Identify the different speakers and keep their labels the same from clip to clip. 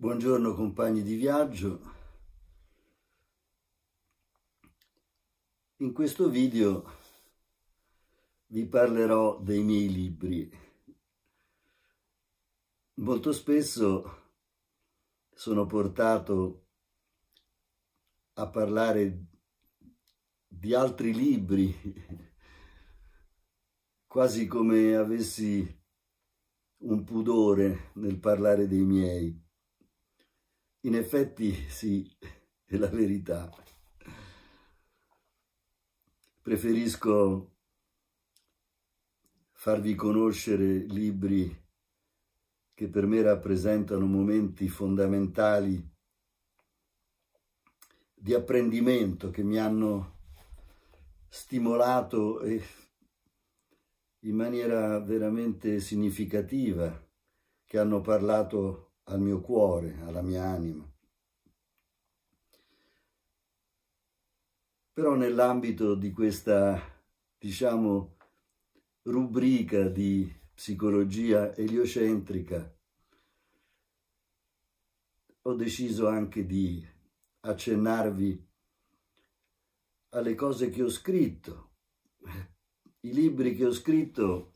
Speaker 1: Buongiorno compagni di viaggio. In questo video vi parlerò dei miei libri. Molto spesso sono portato a parlare di altri libri, quasi come avessi un pudore nel parlare dei miei in effetti sì, è la verità. Preferisco farvi conoscere libri che per me rappresentano momenti fondamentali di apprendimento che mi hanno stimolato e in maniera veramente significativa, che hanno parlato al mio cuore, alla mia anima. Però nell'ambito di questa, diciamo, rubrica di psicologia eliocentrica, ho deciso anche di accennarvi alle cose che ho scritto. I libri che ho scritto,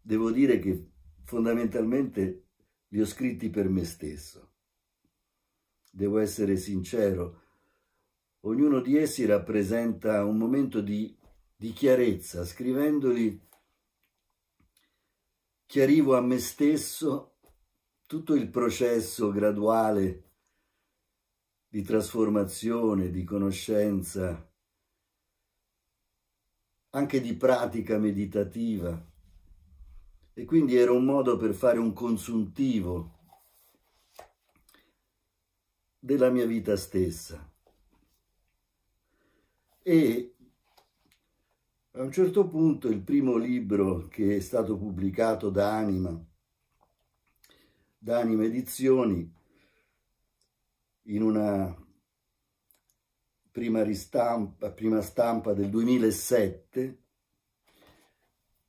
Speaker 1: devo dire che fondamentalmente li ho scritti per me stesso. Devo essere sincero, ognuno di essi rappresenta un momento di, di chiarezza. Scrivendoli chiarivo a me stesso tutto il processo graduale di trasformazione, di conoscenza, anche di pratica meditativa e quindi era un modo per fare un consuntivo della mia vita stessa. E a un certo punto il primo libro che è stato pubblicato da Anima, da Anima Edizioni, in una prima, ristampa, prima stampa del 2007,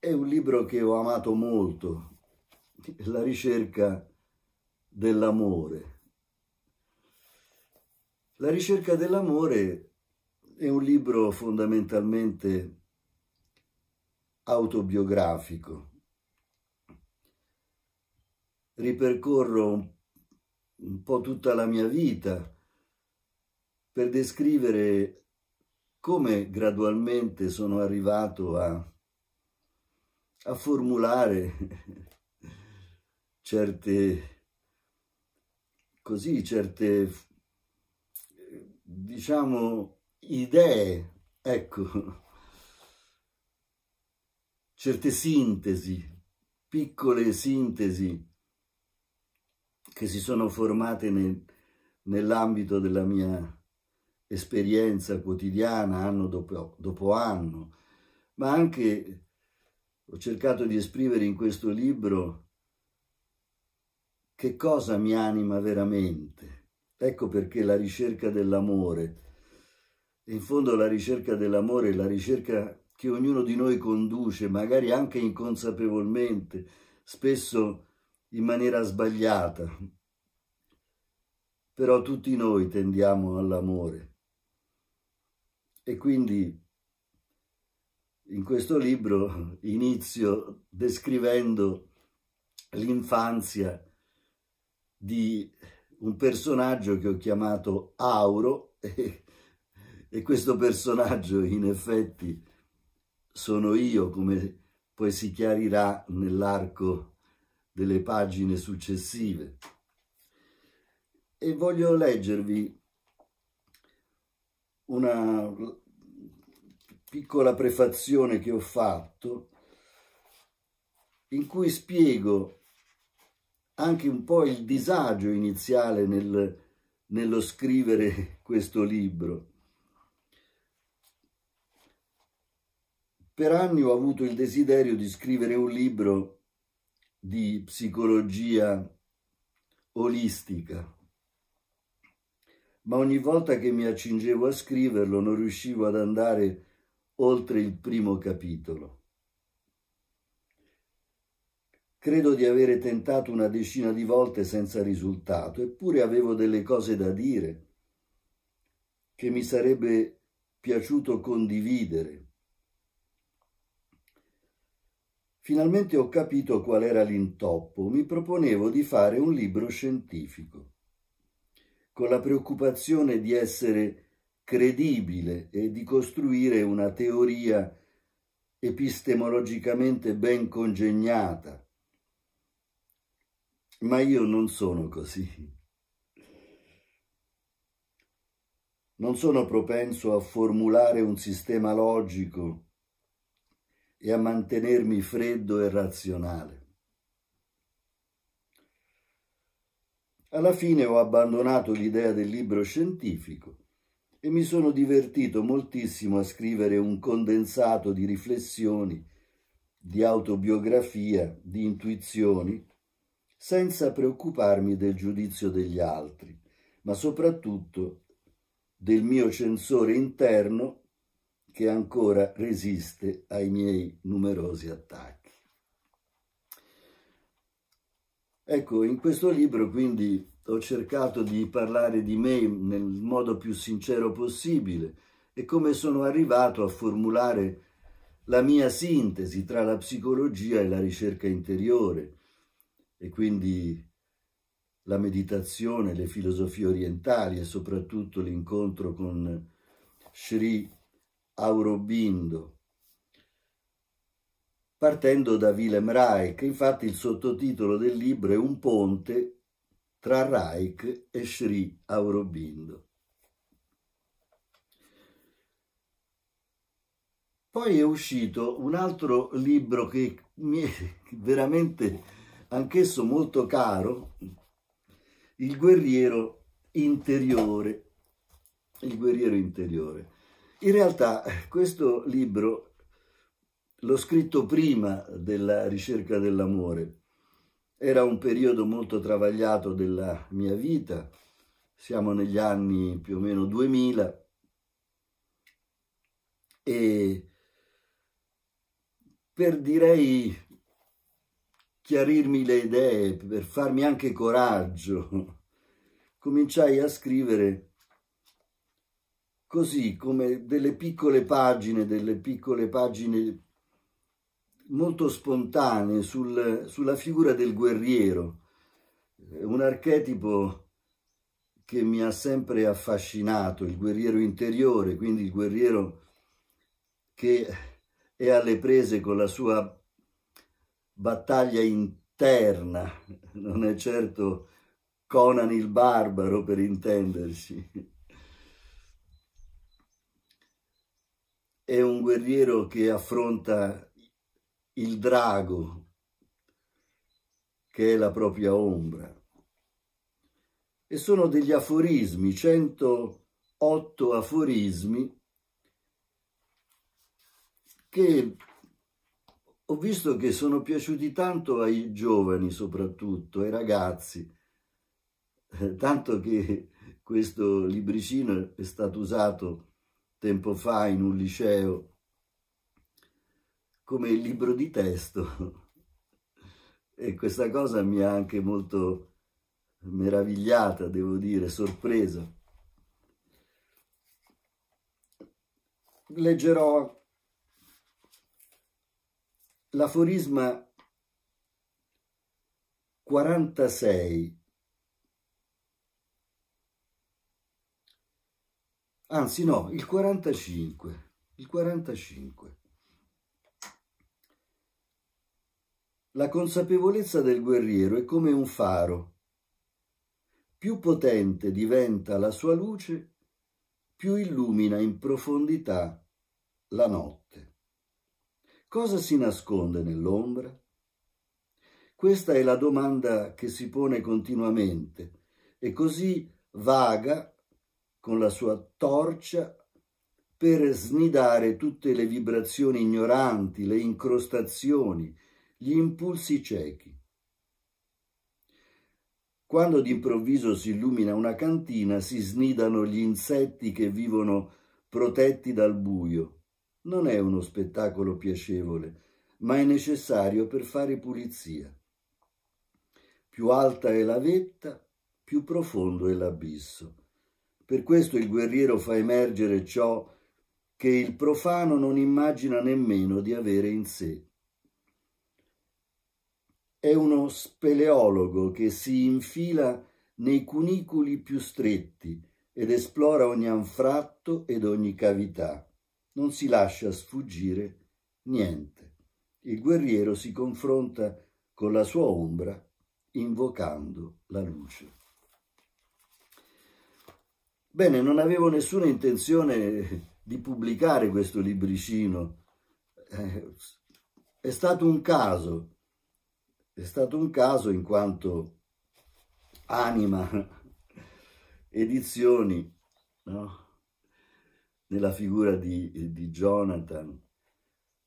Speaker 1: è un libro che ho amato molto, La ricerca dell'amore. La ricerca dell'amore è un libro fondamentalmente autobiografico. Ripercorro un po' tutta la mia vita per descrivere come gradualmente sono arrivato a a formulare certe, così, certe, diciamo, idee, ecco, certe sintesi, piccole sintesi che si sono formate nel, nell'ambito della mia esperienza quotidiana, anno dopo, dopo anno, ma anche ho cercato di esprimere in questo libro che cosa mi anima veramente. Ecco perché la ricerca dell'amore, in fondo la ricerca dell'amore è la ricerca che ognuno di noi conduce, magari anche inconsapevolmente, spesso in maniera sbagliata. Però tutti noi tendiamo all'amore. E quindi in questo libro inizio descrivendo l'infanzia di un personaggio che ho chiamato Auro e, e, questo personaggio in effetti sono io come poi si chiarirà nell'arco delle pagine successive e voglio leggervi una piccola prefazione che ho fatto in cui spiego anche un po' il disagio iniziale nel, nello scrivere questo libro. Per anni ho avuto il desiderio di scrivere un libro di psicologia olistica, ma ogni volta che mi accingevo a scriverlo non riuscivo ad andare oltre il primo capitolo. Credo di avere tentato una decina di volte senza risultato, eppure avevo delle cose da dire che mi sarebbe piaciuto condividere. Finalmente ho capito qual era l'intoppo. Mi proponevo di fare un libro scientifico, con la preoccupazione di essere credibile e di costruire una teoria epistemologicamente ben congegnata. Ma io non sono così. Non sono propenso a formulare un sistema logico e a mantenermi freddo e razionale. Alla fine ho abbandonato l'idea del libro scientifico e mi sono divertito moltissimo a scrivere un condensato di riflessioni, di autobiografia, di intuizioni, senza preoccuparmi del giudizio degli altri, ma soprattutto del mio censore interno che ancora resiste ai miei numerosi attacchi. Ecco, in questo libro quindi ho cercato di parlare di me nel modo più sincero possibile e come sono arrivato a formulare la mia sintesi tra la psicologia e la ricerca interiore e quindi la meditazione, le filosofie orientali e soprattutto l'incontro con Sri Aurobindo partendo da Willem Reich. Infatti il sottotitolo del libro è Un ponte tra Raik e Sri Aurobindo. Poi è uscito un altro libro che mi è veramente anch'esso molto caro, Il guerriero interiore. Il guerriero interiore. In realtà questo libro l'ho scritto prima della ricerca dell'amore era un periodo molto travagliato della mia vita, siamo negli anni più o meno 2000 e per direi chiarirmi le idee, per farmi anche coraggio, cominciai a scrivere così come delle piccole pagine, delle piccole pagine molto spontanee sul, sulla figura del guerriero, un archetipo che mi ha sempre affascinato, il guerriero interiore, quindi il guerriero che è alle prese con la sua battaglia interna, non è certo Conan il barbaro per intendersi. È un guerriero che affronta il drago, che è la propria ombra. E sono degli aforismi, 108 aforismi, che ho visto che sono piaciuti tanto ai giovani soprattutto, ai ragazzi, tanto che questo libricino è stato usato tempo fa in un liceo come il libro di testo. e questa cosa mi ha anche molto meravigliata, devo dire, sorpresa. Leggerò l'aforisma 46, anzi no, il 45, il 45. La consapevolezza del guerriero è come un faro. Più potente diventa la sua luce, più illumina in profondità la notte. Cosa si nasconde nell'ombra? Questa è la domanda che si pone continuamente e così vaga con la sua torcia per snidare tutte le vibrazioni ignoranti, le incrostazioni, gli impulsi ciechi. Quando d'improvviso si illumina una cantina, si snidano gli insetti che vivono protetti dal buio. Non è uno spettacolo piacevole, ma è necessario per fare pulizia. Più alta è la vetta, più profondo è l'abisso. Per questo il guerriero fa emergere ciò che il profano non immagina nemmeno di avere in sé. È uno speleologo che si infila nei cunicoli più stretti ed esplora ogni anfratto ed ogni cavità. Non si lascia sfuggire niente. Il guerriero si confronta con la sua ombra invocando la luce. Bene, non avevo nessuna intenzione di pubblicare questo libricino. Eh, è stato un caso è stato un caso in quanto Anima Edizioni, no? nella figura di, di Jonathan,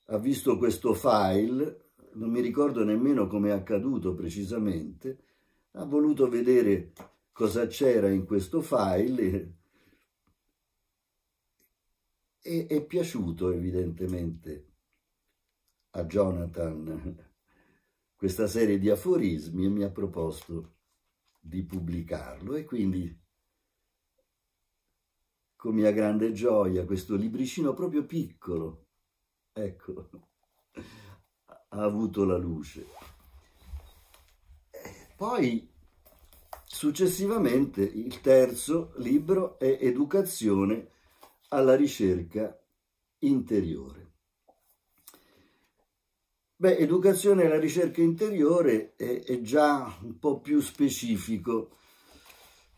Speaker 1: ha visto questo file, non mi ricordo nemmeno come è accaduto precisamente, ha voluto vedere cosa c'era in questo file e è piaciuto evidentemente a Jonathan questa serie di aforismi e mi ha proposto di pubblicarlo e quindi con mia grande gioia questo libricino proprio piccolo, ecco, ha avuto la luce. Poi successivamente il terzo libro è Educazione alla ricerca interiore. Beh, educazione alla ricerca interiore è, è già un po' più specifico.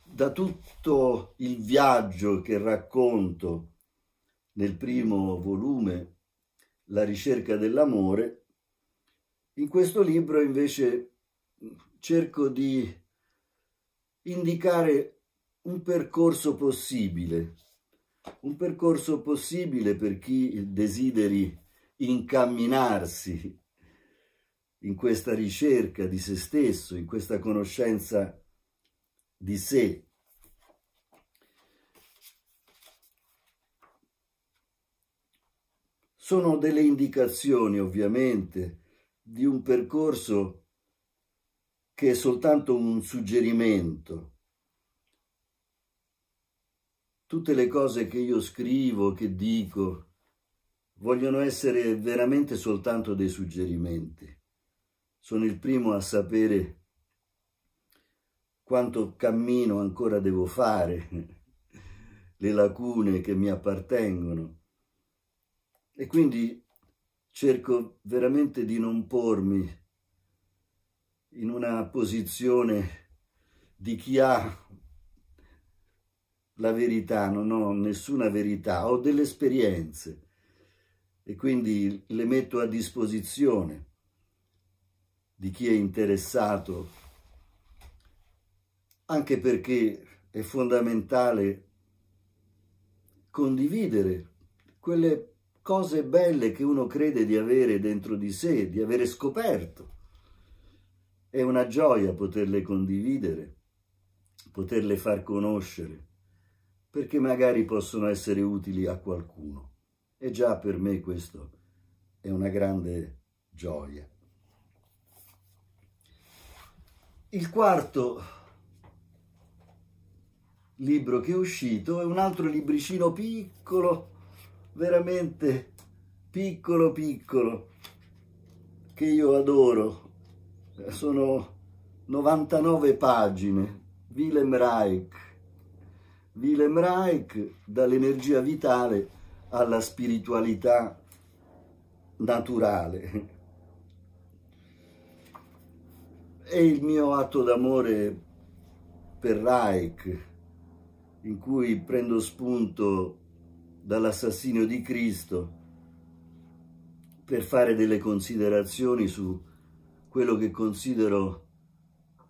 Speaker 1: Da tutto il viaggio che racconto nel primo volume, La ricerca dell'amore, in questo libro invece cerco di indicare un percorso possibile, un percorso possibile per chi desideri incamminarsi in questa ricerca di se stesso, in questa conoscenza di sé. Sono delle indicazioni, ovviamente, di un percorso che è soltanto un suggerimento. Tutte le cose che io scrivo, che dico, vogliono essere veramente soltanto dei suggerimenti sono il primo a sapere quanto cammino ancora devo fare, le lacune che mi appartengono. E quindi cerco veramente di non pormi in una posizione di chi ha la verità, non ho nessuna verità, ho delle esperienze e quindi le metto a disposizione di chi è interessato, anche perché è fondamentale condividere quelle cose belle che uno crede di avere dentro di sé, di avere scoperto. È una gioia poterle condividere, poterle far conoscere, perché magari possono essere utili a qualcuno. E già per me questo è una grande gioia. Il quarto libro che è uscito è un altro libricino piccolo, veramente piccolo piccolo, che io adoro. Sono 99 pagine, Willem Reich. Willem Reich dall'energia vitale alla spiritualità naturale. è il mio atto d'amore per Reich, in cui prendo spunto dall'assassinio di Cristo per fare delle considerazioni su quello che considero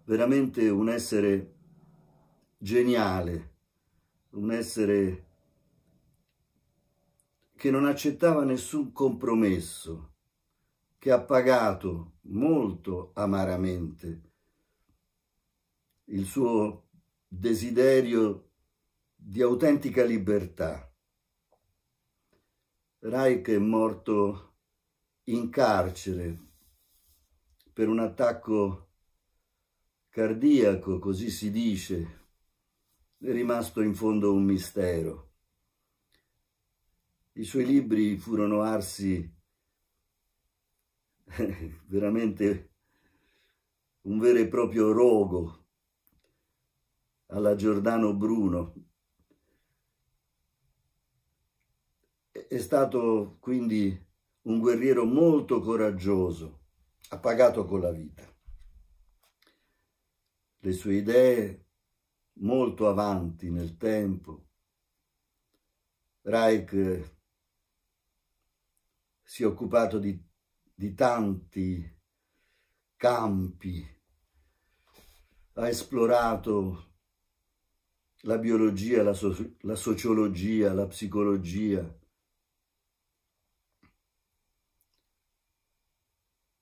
Speaker 1: veramente un essere geniale, un essere che non accettava nessun compromesso che ha pagato molto amaramente il suo desiderio di autentica libertà. Reich è morto in carcere per un attacco cardiaco, così si dice, è rimasto in fondo un mistero. I suoi libri furono arsi veramente un vero e proprio rogo alla Giordano Bruno. È stato quindi un guerriero molto coraggioso, ha pagato con la vita. Le sue idee molto avanti nel tempo. Reich si è occupato di di tanti campi, ha esplorato la biologia, la, so la sociologia, la psicologia,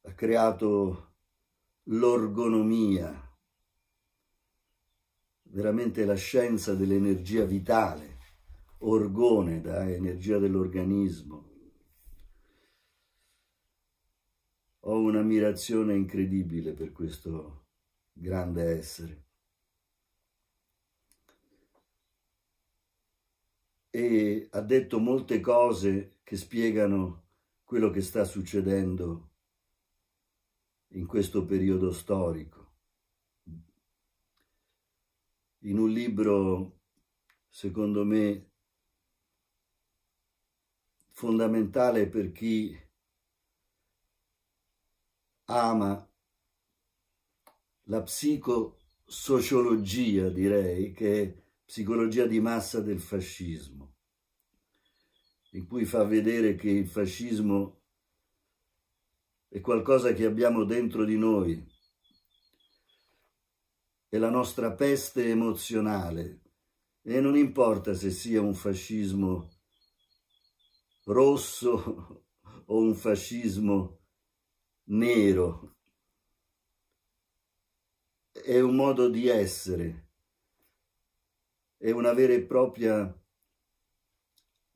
Speaker 1: ha creato l'orgonomia, veramente la scienza dell'energia vitale, orgone da energia dell'organismo, ho un'ammirazione incredibile per questo grande essere. E ha detto molte cose che spiegano quello che sta succedendo in questo periodo storico. In un libro, secondo me, fondamentale per chi ama la psicosociologia, direi, che è psicologia di massa del fascismo, in cui fa vedere che il fascismo è qualcosa che abbiamo dentro di noi, è la nostra peste emozionale e non importa se sia un fascismo rosso o un fascismo nero. È un modo di essere, è una vera e propria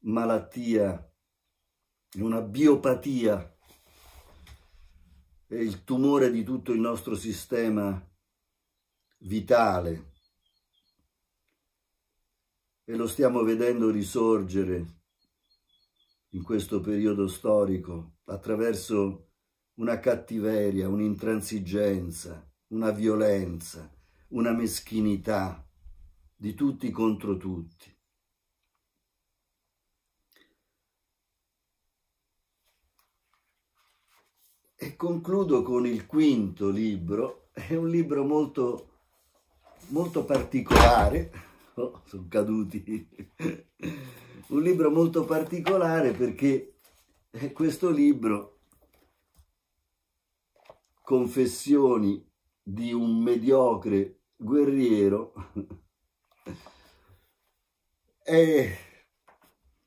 Speaker 1: malattia, una biopatia, è il tumore di tutto il nostro sistema vitale e lo stiamo vedendo risorgere in questo periodo storico attraverso una cattiveria, un'intransigenza, una violenza, una meschinità di tutti contro tutti. E concludo con il quinto libro, è un libro molto, molto particolare, oh, sono caduti, un libro molto particolare perché questo libro confessioni di un mediocre guerriero è,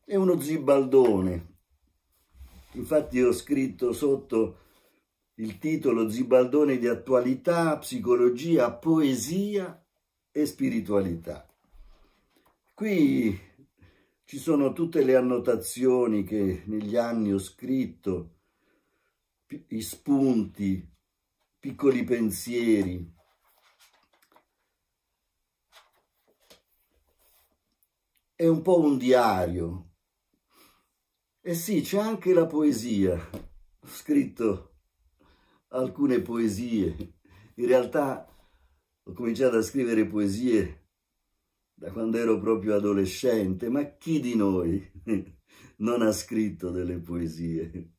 Speaker 1: è uno zibaldone. Infatti ho scritto sotto il titolo Zibaldone di attualità, psicologia, poesia e spiritualità. Qui ci sono tutte le annotazioni che negli anni ho scritto, i spunti, piccoli pensieri. È un po' un diario. E eh sì, c'è anche la poesia. Ho scritto alcune poesie. In realtà ho cominciato a scrivere poesie da quando ero proprio adolescente, ma chi di noi non ha scritto delle poesie?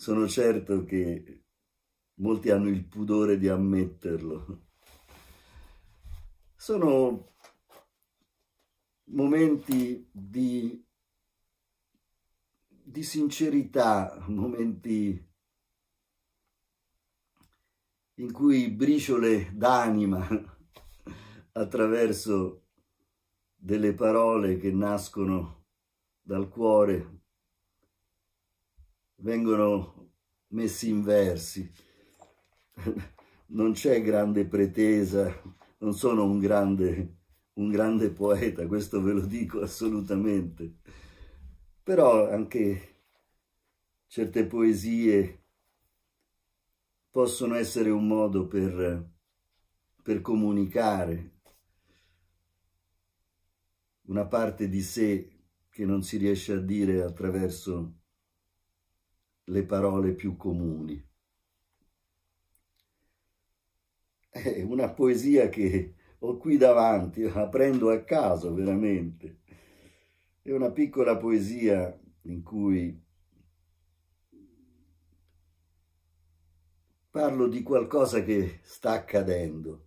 Speaker 1: Sono certo che molti hanno il pudore di ammetterlo. Sono momenti di, di sincerità, momenti in cui briciole d'anima attraverso delle parole che nascono dal cuore vengono messi in versi. Non c'è grande pretesa, non sono un grande, un grande poeta, questo ve lo dico assolutamente. Però anche certe poesie possono essere un modo per, per comunicare una parte di sé che non si riesce a dire attraverso le parole più comuni. È una poesia che ho qui davanti, la prendo a caso veramente. È una piccola poesia in cui parlo di qualcosa che sta accadendo.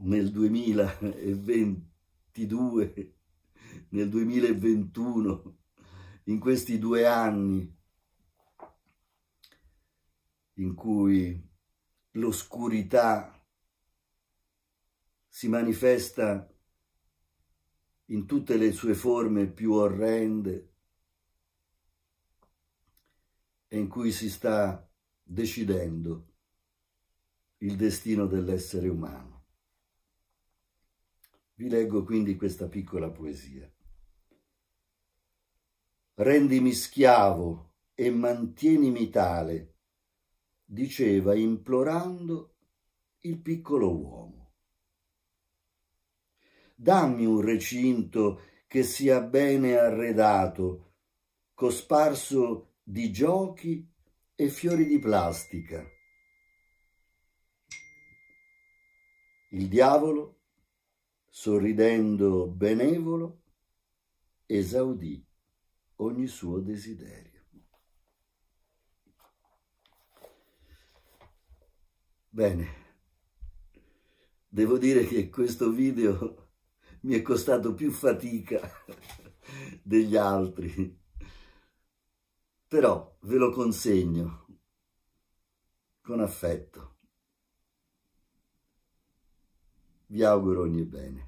Speaker 1: Nel 2022, nel 2021, in questi due anni in cui l'oscurità si manifesta in tutte le sue forme più orrende e in cui si sta decidendo il destino dell'essere umano. Vi leggo quindi questa piccola poesia rendimi schiavo e mantienimi tale, diceva implorando il piccolo uomo. Dammi un recinto che sia bene arredato, cosparso di giochi e fiori di plastica. Il diavolo, sorridendo benevolo, esaudì ogni suo desiderio. Bene, devo dire che questo video mi è costato più fatica degli altri, però ve lo consegno con affetto. Vi auguro ogni bene.